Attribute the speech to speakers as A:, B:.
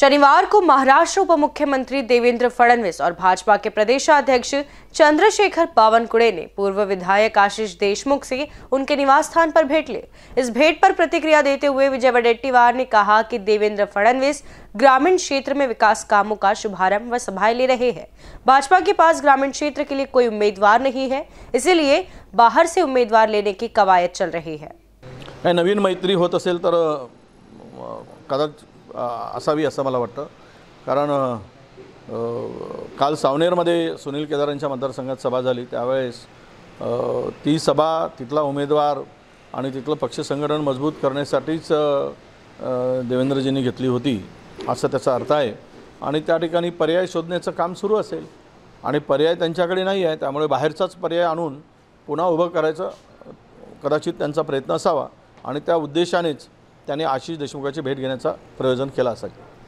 A: शनिवार को महाराष्ट्र उप मुख्यमंत्री देवेंद्र फडणवीस और भाजपा के प्रदेशाध्यक्ष चंद्रशेखर बावनकुड़े ने पूर्व विधायक आशीष देशमुख से उनके निवास स्थान पर भेंट ली इस भेंट पर प्रतिक्रिया देते हुए विजय वडेट्टीवार ने कहा कि देवेंद्र फडणवीस ग्रामीण क्षेत्र में विकास कामों का शुभारंभ व सभाएं ले रहे हैं भाजपा के पास ग्रामीण क्षेत्र के लिए कोई उम्मीदवार नहीं है इसीलिए बाहर से उम्मीदवार लेने की कवायद चल रही है
B: नवीन मैत्री हो असेल असावी असं मला वाटतं कारण काल सावनेरमध्ये सुनील केदारांच्या मतदारसंघात सभा झाली त्यावेळेस ती सभा तिथला उमेदवार आणि तिथलं पक्ष संघटन मजबूत करण्यासाठीच देवेंद्रजींनी घेतली होती असं त्याचा अर्थ आहे आणि त्या ठिकाणी पर्याय शोधण्याचं काम सुरू असेल आणि पर्याय त्यांच्याकडे नाही आहे त्यामुळे बाहेरचाच पर्याय आणून पुन्हा उभं करायचं कदाचित त्यांचा प्रयत्न असावा आणि त्या उद्देशानेच त्याने आशिष देशमुखाची भेट घेण्याचा प्रयोजन केला असेल